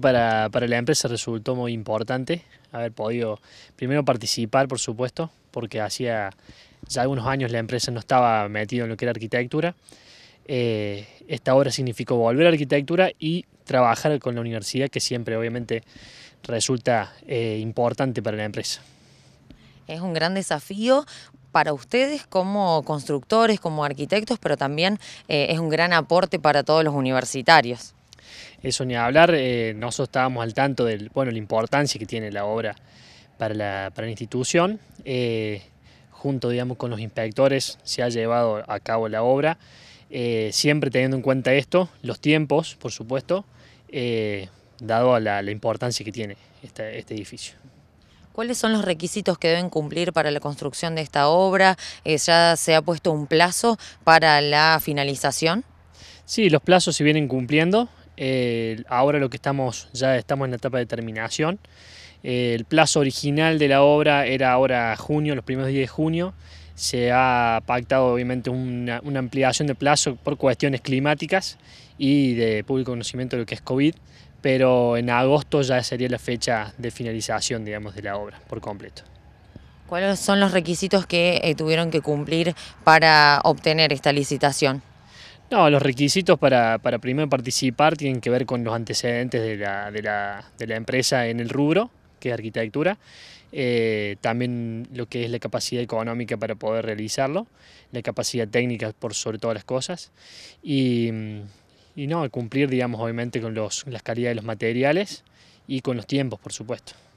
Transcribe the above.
Para, la empresa resultó muy importante haber podido primero participar, por supuesto, porque hacía ya algunos años la empresa no estaba metida en lo que era arquitectura. Eh, esta obra significó volver a arquitectura y trabajar con la universidad, que siempre obviamente resulta eh, importante para la empresa. Es un gran desafío para ustedes como constructores, como arquitectos, pero también eh, es un gran aporte para todos los universitarios. Eso ni hablar, eh, nosotros estábamos al tanto de bueno, la importancia que tiene la obra para la, institución. Eh, junto digamos, con los inspectores se ha llevado a cabo la obra, eh, siempre teniendo en cuenta esto, los tiempos, por supuesto, dado a la, importancia que tiene este, edificio. ¿Cuáles son los requisitos que deben cumplir para la construcción de esta obra? ¿Ya se ha puesto un plazo para la finalización? Sí, los plazos se vienen cumpliendo ahora lo que estamos, ya estamos en la etapa de terminación. el plazo original de la obra era ahora junio, los primeros días de junio. Se ha pactado obviamente una, ampliación de plazo por cuestiones climáticas y de público conocimiento de lo que es COVID, pero en agosto ya sería la fecha de finalización, digamos, de la obra por completo. ¿Cuáles son los requisitos que eh, tuvieron que cumplir para obtener esta licitación? No, los requisitos para, primero participar tienen que ver con los antecedentes de la, empresa en el rubro, que es arquitectura, eh, también lo que es la capacidad económica para poder realizarlo, la capacidad técnica por sobre todas las cosas, y, y no, cumplir, digamos, obviamente con las calidades de los materiales y con los tiempos, por supuesto.